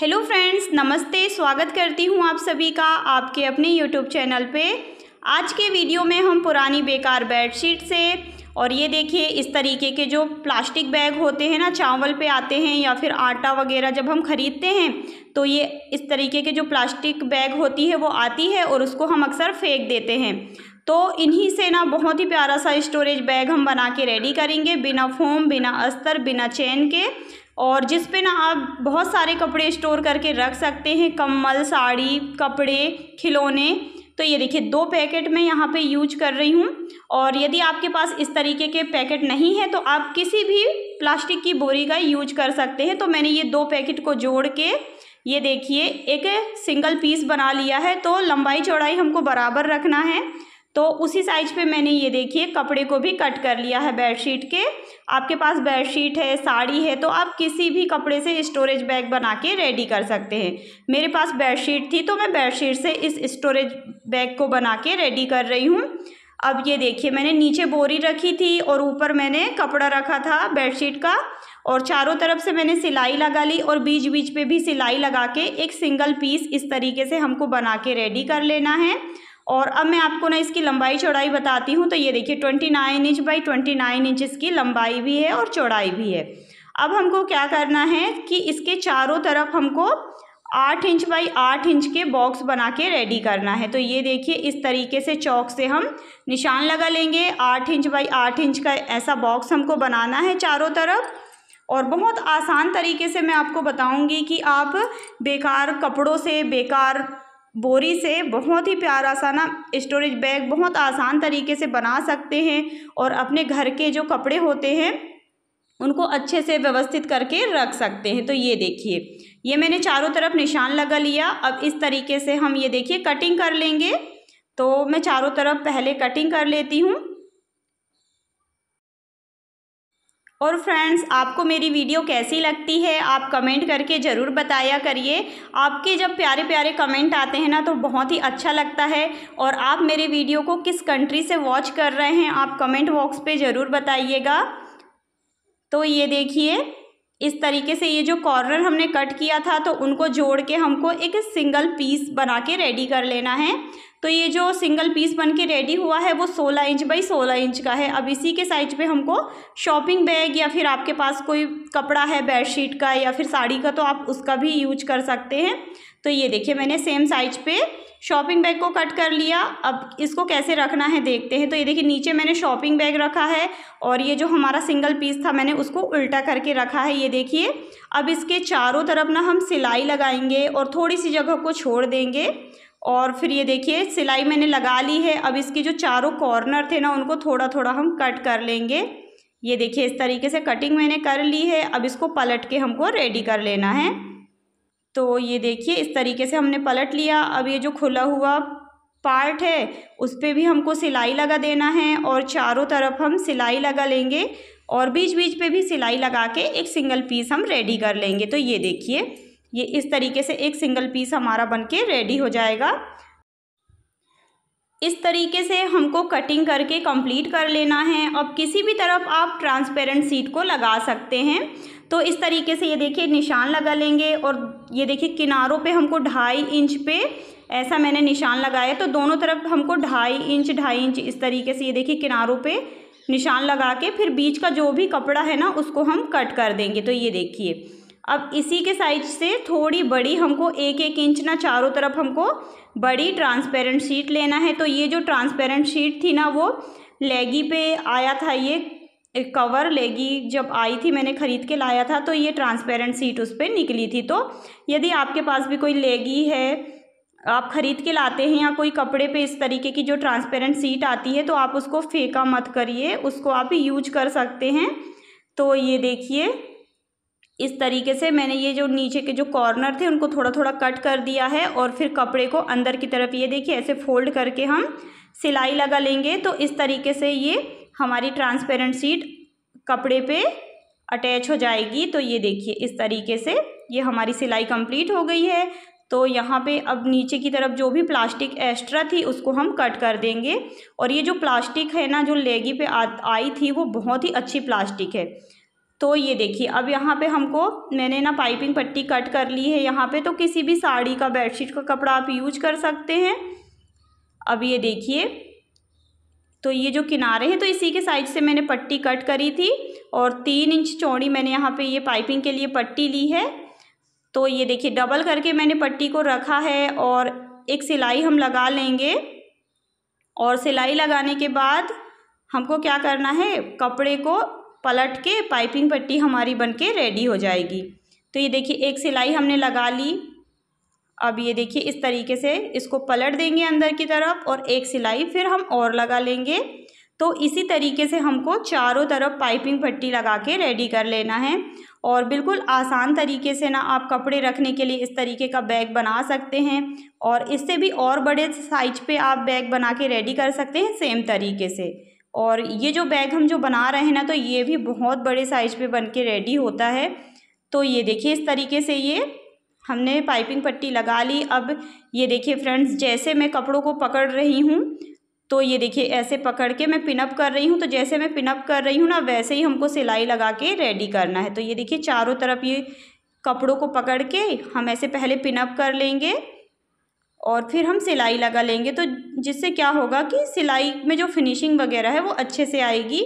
hello friends नमस्ते स्वागत करती हूँ आप सभी का आपके अपने यूट्यूब चैनल पे आज के वीडियो में हम पुरानी बेकार बेडशीट से और ये देखिए इस तरीके के जो प्लास्टिक बैग होते हैं ना चावल पे आते हैं या फिर आटा वगैरह जब हम ख़रीदते हैं तो ये इस तरीके के जो प्लास्टिक बैग होती है वो आती है और उसको हम अक्सर फेंक देते हैं तो इन्हीं से ना बहुत ही प्यारा सा स्टोरेज बैग हम बना के रेडी करेंगे बिना फोम बिना अस्तर बिना चैन के और जिस पे ना आप बहुत सारे कपड़े स्टोर करके रख सकते हैं कम्बल साड़ी कपड़े खिलौने तो ये देखिए दो पैकेट मैं यहाँ पे यूज कर रही हूँ और यदि आपके पास इस तरीके के पैकेट नहीं है तो आप किसी भी प्लास्टिक की बोरी का यूज कर सकते हैं तो मैंने ये दो पैकेट को जोड़ के ये देखिए एक सिंगल पीस बना लिया है तो लंबाई चौड़ाई हमको बराबर रखना है तो उसी साइज पे मैंने ये देखिए कपड़े को भी कट कर लिया है बेडशीट के आपके पास बेडशीट है साड़ी है तो आप किसी भी कपड़े से स्टोरेज बैग बना के रेडी कर सकते हैं मेरे पास बेडशीट थी तो मैं बेडशीट से इस स्टोरेज बैग को बना के रेडी कर रही हूँ अब ये देखिए मैंने नीचे बोरी रखी थी और ऊपर मैंने कपड़ा रखा था बेडशीट का और चारों तरफ से मैंने सिलाई लगा ली और बीच बीच पे भी सिलाई लगा के एक सिंगल पीस इस तरीके से हमको बना के रेडी कर लेना है और अब मैं आपको ना इसकी लंबाई चौड़ाई बताती हूँ तो ये देखिए twenty nine inch by twenty nine inch इसकी लंबाई भी है और चौड़ाई भी है अब हमको क्या करना है कि इसके चारों तरफ हमको आठ इंच बाई आठ इंच के बॉक्स बना के रेडी करना है तो ये देखिए इस तरीके से चौक से हम निशान लगा लेंगे आठ इंच बाई आठ इंच का ऐसा बॉक्स हमको बनाना है चारों तरफ और बहुत आसान तरीके से मैं आपको बताऊंगी कि आप बेकार कपड़ों से बेकार बोरी से बहुत ही प्यारा सा ना स्टोरेज बैग बहुत आसान तरीके से बना सकते हैं और अपने घर के जो कपड़े होते हैं उनको अच्छे से व्यवस्थित करके रख सकते हैं तो ये देखिए ये मैंने चारों तरफ निशान लगा लिया अब इस तरीके से हम ये देखिए कटिंग कर लेंगे तो मैं चारों तरफ पहले कटिंग कर लेती हूँ और फ्रेंड्स आपको मेरी वीडियो कैसी लगती है आप कमेंट करके ज़रूर बताया करिए आपके जब प्यारे प्यारे कमेंट आते हैं ना तो बहुत ही अच्छा लगता है और आप मेरे वीडियो को किस कंट्री से वॉच कर रहे हैं आप कमेंट बॉक्स पे ज़रूर बताइएगा तो ये देखिए इस तरीके से ये जो कॉर्नर हमने कट किया था तो उनको जोड़ के हमको एक सिंगल पीस बना के रेडी कर लेना है तो ये जो सिंगल पीस बन के रेडी हुआ है वो सोलह इंच बाई सोलह इंच का है अब इसी के साइज पे हमको शॉपिंग बैग या फिर आपके पास कोई कपड़ा है बेडशीट का या फिर साड़ी का तो आप उसका भी यूज कर सकते हैं तो ये देखिए मैंने सेम साइज पे शॉपिंग बैग को कट कर लिया अब इसको कैसे रखना है देखते हैं तो ये देखिए नीचे मैंने शॉपिंग बैग रखा है और ये जो हमारा सिंगल पीस था मैंने उसको उल्टा करके रखा है ये देखिए अब इसके चारों तरफ ना हम सिलाई लगाएंगे और थोड़ी सी जगह को छोड़ देंगे और फिर ये देखिए सिलाई मैंने लगा ली है अब इसके जो चारों कॉर्नर थे ना उनको थोड़ा थोड़ा हम कट कर लेंगे ये देखिए इस तरीके से कटिंग मैंने कर ली है अब इसको पलट के हमको रेडी कर लेना है तो ये देखिए इस तरीके से हमने पलट लिया अब ये जो खुला हुआ पार्ट है उस पर भी हमको सिलाई लगा देना है और चारों तरफ हम सिलाई लगा लेंगे और बीच बीच पे भी सिलाई लगा के एक सिंगल पीस हम रेडी कर लेंगे तो ये देखिए ये इस तरीके से एक सिंगल पीस हमारा बनके रेडी हो जाएगा इस तरीके से हमको कटिंग करके कंप्लीट कर लेना है अब किसी भी तरफ आप ट्रांसपेरेंट सीट को लगा सकते हैं तो इस तरीके से ये देखिए निशान लगा लेंगे और ये देखिए किनारों पे हमको ढाई इंच पे ऐसा मैंने निशान लगाया तो दोनों तरफ हमको ढाई इंच ढाई इंच इस तरीके से ये देखिए किनारों पे निशान लगा के फिर बीच का जो भी कपड़ा है ना उसको हम कट कर देंगे तो ये देखिए अब इसी के साइज से थोड़ी बड़ी हमको एक एक इंच ना चारों तरफ हमको बड़ी ट्रांसपेरेंट शीट लेना है तो ये जो ट्रांसपेरेंट शीट थी ना वो लेगी पे आया था ये कवर लेगी जब आई थी मैंने ख़रीद के लाया था तो ये ट्रांसपेरेंट सीट उस पर निकली थी तो यदि आपके पास भी कोई लेगी है आप ख़रीद के लाते हैं या कोई कपड़े पे इस तरीके की जो ट्रांसपेरेंट सीट आती है तो आप उसको फेंका मत करिए उसको आप यूज कर सकते हैं तो ये देखिए इस तरीके से मैंने ये जो नीचे के जो कॉर्नर थे उनको थोड़ा थोड़ा कट कर दिया है और फिर कपड़े को अंदर की तरफ ये देखिए ऐसे फोल्ड करके हम सिलाई लगा लेंगे तो इस तरीके से ये हमारी ट्रांसपेरेंट सीट कपड़े पे अटैच हो जाएगी तो ये देखिए इस तरीके से ये हमारी सिलाई कंप्लीट हो गई है तो यहाँ पे अब नीचे की तरफ जो भी प्लास्टिक एक्स्ट्रा थी उसको हम कट कर देंगे और ये जो प्लास्टिक है ना जो लेगी पे आ, आई थी वो बहुत ही अच्छी प्लास्टिक है तो ये देखिए अब यहाँ पे हमको मैंने ना पाइपिंग पट्टी कट कर ली है यहाँ पे तो किसी भी साड़ी का बेडशीट का कपड़ा आप यूज कर सकते हैं अब ये देखिए तो ये जो किनारे हैं तो इसी के साइज से मैंने पट्टी कट करी थी और तीन इंच चौड़ी मैंने यहाँ पे ये पाइपिंग के लिए पट्टी ली है तो ये देखिए डबल करके मैंने पट्टी को रखा है और एक सिलाई हम लगा लेंगे और सिलाई लगाने के बाद हमको क्या करना है कपड़े को पलट के पाइपिंग पट्टी हमारी बन के रेडी हो जाएगी तो ये देखिए एक सिलाई हमने लगा ली अब ये देखिए इस तरीके से इसको पलट देंगे अंदर की तरफ और एक सिलाई फिर हम और लगा लेंगे तो इसी तरीके से हमको चारों तरफ पाइपिंग पट्टी लगा के रेडी कर लेना है और बिल्कुल आसान तरीके से ना आप कपड़े रखने के लिए इस तरीके का बैग बना सकते हैं और इससे भी और बड़े साइज पे आप बैग बना के रेडी कर सकते हैं सेम तरीके से और ये जो बैग हम जो बना रहे हैं ना तो ये भी बहुत बड़े साइज पे बन के रेडी होता है तो ये देखिए इस तरीके से ये हमने पाइपिंग पट्टी लगा ली अब ये देखिए फ्रेंड्स जैसे मैं कपड़ों को पकड़ रही हूँ तो ये देखिए ऐसे पकड़ के मैं पिनअप कर रही हूँ तो जैसे मैं पिनअप कर रही हूँ ना वैसे ही हमको सिलाई लगा के रेडी करना है तो ये देखिए चारों तरफ ये कपड़ों को पकड़ के हम ऐसे पहले पिनअप कर लेंगे और फिर हम सिलाई लगा लेंगे तो जिससे क्या होगा कि सिलाई में जो फिनिशिंग वगैरह है वो अच्छे से आएगी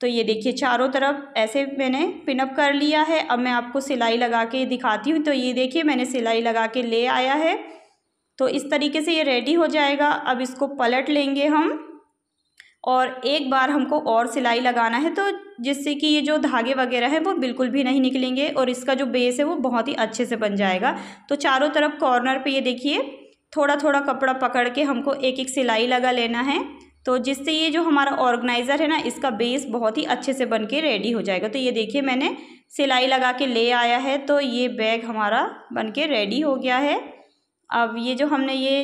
तो ये देखिए चारों तरफ ऐसे मैंने पिनअप कर लिया है अब मैं आपको सिलाई लगा के दिखाती हूँ तो ये देखिए मैंने सिलाई लगा के ले आया है तो इस तरीके से ये रेडी हो जाएगा अब इसको पलट लेंगे हम और एक बार हमको और सिलाई लगाना है तो जिससे कि ये जो धागे वगैरह हैं वो बिल्कुल भी नहीं निकलेंगे और इसका जो बेस है वो बहुत ही अच्छे से बन जाएगा तो चारों तरफ कॉर्नर पे ये देखिए थोड़ा थोड़ा कपड़ा पकड़ के हमको एक एक सिलाई लगा लेना है तो जिससे ये जो हमारा ऑर्गेनाइज़र है ना इसका बेस बहुत ही अच्छे से बन के रेडी हो जाएगा तो ये देखिए मैंने सिलाई लगा के ले आया है तो ये बैग हमारा बन के रेडी हो गया है अब ये जो हमने ये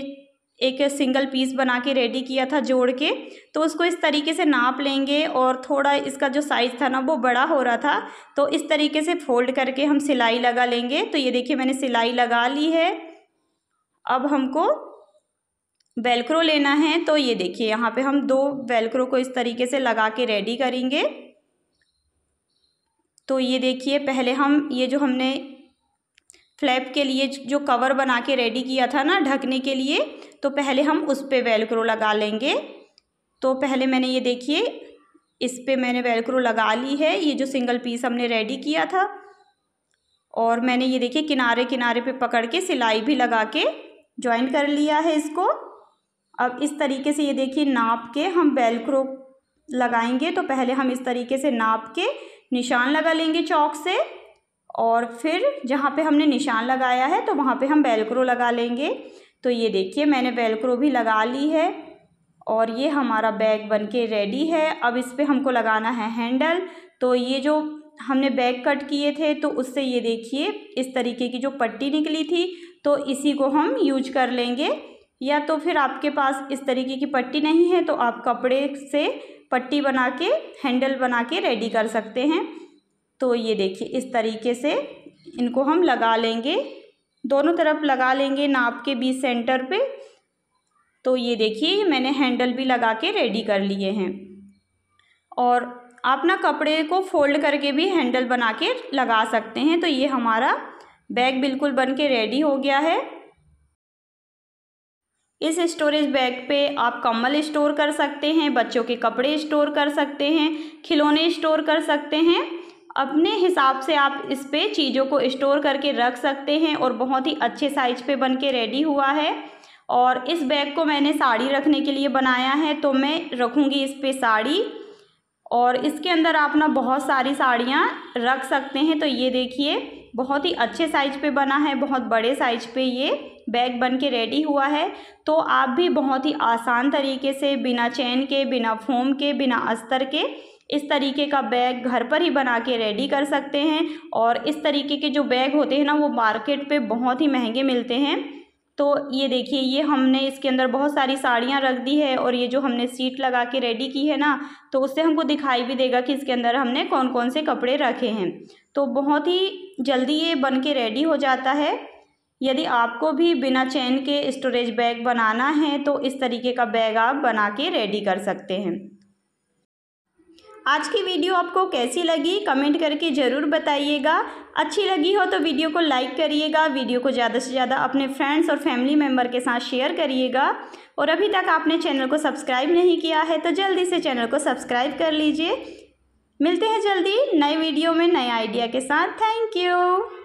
एक सिंगल पीस बना के रेडी किया था जोड़ के तो उसको इस तरीके से नाप लेंगे और थोड़ा इसका जो साइज़ था ना वो बड़ा हो रहा था तो इस तरीके से फोल्ड करके हम सिलाई लगा लेंगे तो ये देखिए मैंने सिलाई लगा ली है अब हमको वेलक्रो लेना है तो ये देखिए यहाँ पे हम दो वेलक्रो को इस तरीके से लगा के रेडी करेंगे तो ये देखिए पहले हम ये जो हमने फ्लैप के लिए जो कवर बना के रेडी किया था ना ढकने के लिए तो पहले हम उस पर वेलक्रो लगा लेंगे तो पहले मैंने ये देखिए इस पर मैंने वेलक्रो लगा ली है ये जो सिंगल पीस हमने रेडी किया था और मैंने ये देखिए किनारे किनारे पे पकड़ के सिलाई भी लगा के ज्वाइन कर लिया है इसको अब इस तरीके से ये देखिए नाप के हम बेलक्रो लगाएंगे तो पहले हम इस तरीके से नाप के निशान लगा लेंगे चौक से और फिर जहाँ पे हमने निशान लगाया है तो वहाँ पे हम बेलक्रो लगा लेंगे तो ये देखिए मैंने बेलक्रो भी लगा ली है और ये हमारा बैग बन के रेडी है अब इस पर हमको लगाना है हैंडल तो ये जो हमने बैग कट किए थे तो उससे ये देखिए इस तरीके की जो पट्टी निकली थी तो इसी को हम यूज कर लेंगे या तो फिर आपके पास इस तरीके की पट्टी नहीं है तो आप कपड़े से पट्टी बना के हैंडल बना के रेडी कर सकते हैं तो ये देखिए इस तरीके से इनको हम लगा लेंगे दोनों तरफ लगा लेंगे नाप के बीच सेंटर पे तो ये देखिए मैंने हैंडल भी लगा के रेडी कर लिए हैं और आप ना कपड़े को फोल्ड करके भी हैंडल बना के लगा सकते हैं तो ये हमारा बैग बिल्कुल बन के रेडी हो गया है इस स्टोरेज बैग पे आप कम्बल स्टोर कर सकते हैं बच्चों के कपड़े स्टोर कर सकते हैं खिलौने स्टोर कर सकते हैं अपने हिसाब से आप इस पर चीज़ों को स्टोर करके रख सकते हैं और बहुत ही अच्छे साइज पे बन के रेडी हुआ है और इस बैग को मैंने साड़ी रखने के लिए बनाया है तो मैं रखूँगी इस पर साड़ी और इसके अंदर आप ना बहुत सारी साड़ियाँ रख सकते हैं तो ये देखिए बहुत ही अच्छे साइज पे बना है बहुत बड़े साइज पे ये बैग बन के रेडी हुआ है तो आप भी बहुत ही आसान तरीके से बिना चैन के बिना फोम के बिना अस्तर के इस तरीके का बैग घर पर ही बना के रेडी कर सकते हैं और इस तरीके के जो बैग होते हैं ना वो मार्केट पे बहुत ही महंगे मिलते हैं तो ये देखिए ये हमने इसके अंदर बहुत सारी साड़ियाँ रख दी है और ये जो हमने सीट लगा के रेडी की है ना तो उससे हमको दिखाई भी देगा कि इसके अंदर हमने कौन कौन से कपड़े रखे हैं तो बहुत ही जल्दी ये बन के रेडी हो जाता है यदि आपको भी बिना चैन के स्टोरेज बैग बनाना है तो इस तरीके का बैग आप बना के रेडी कर सकते हैं आज की वीडियो आपको कैसी लगी कमेंट करके ज़रूर बताइएगा अच्छी लगी हो तो वीडियो को लाइक करिएगा वीडियो को ज़्यादा से ज़्यादा अपने फ्रेंड्स और फैमिली मेम्बर के साथ शेयर करिएगा और अभी तक आपने चैनल को सब्सक्राइब नहीं किया है तो जल्दी से चैनल को सब्सक्राइब कर लीजिए मिलते हैं जल्दी नए वीडियो में नए आइडिया के साथ थैंक यू